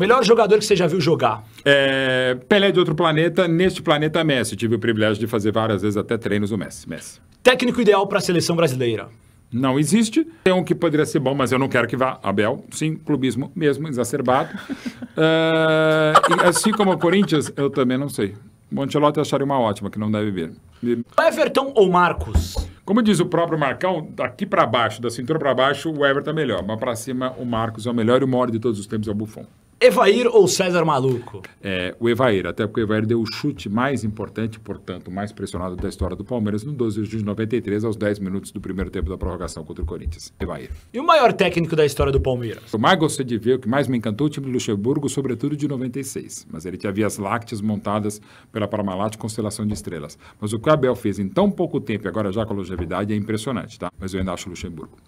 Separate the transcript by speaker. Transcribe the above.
Speaker 1: Melhor jogador que você já viu jogar?
Speaker 2: É, Pelé de outro planeta, neste planeta Messi. Tive o privilégio de fazer várias vezes até treinos o Messi. Messi. Técnico ideal para a seleção brasileira? Não existe. Tem um que poderia ser bom, mas eu não quero que vá. Abel, sim, clubismo mesmo, exacerbado. É, e assim como o Corinthians, eu também não sei. O Ancelotti acharia uma ótima, que não deve ver. É, Everton ou Marcos? Como diz o próprio Marcão, daqui para baixo, da cintura para baixo, o Everton é melhor. Mas para cima, o Marcos é o melhor e o maior de todos os tempos é o Buffon. Evair ou César Maluco? É, o Evair, até porque o Evair deu o chute mais importante, portanto, mais pressionado da história do Palmeiras no 12 de de 93, aos 10 minutos do primeiro tempo da prorrogação contra o Corinthians. Evair.
Speaker 1: E o maior técnico da história do Palmeiras?
Speaker 2: O mais gostei de ver, o que mais me encantou, o time do Luxemburgo, sobretudo de 96. Mas ele tinha vias lácteas montadas pela Parmalat Constelação de Estrelas. Mas o que o Abel fez em tão pouco tempo e agora já com longevidade é impressionante, tá? Mas eu ainda acho o Luxemburgo.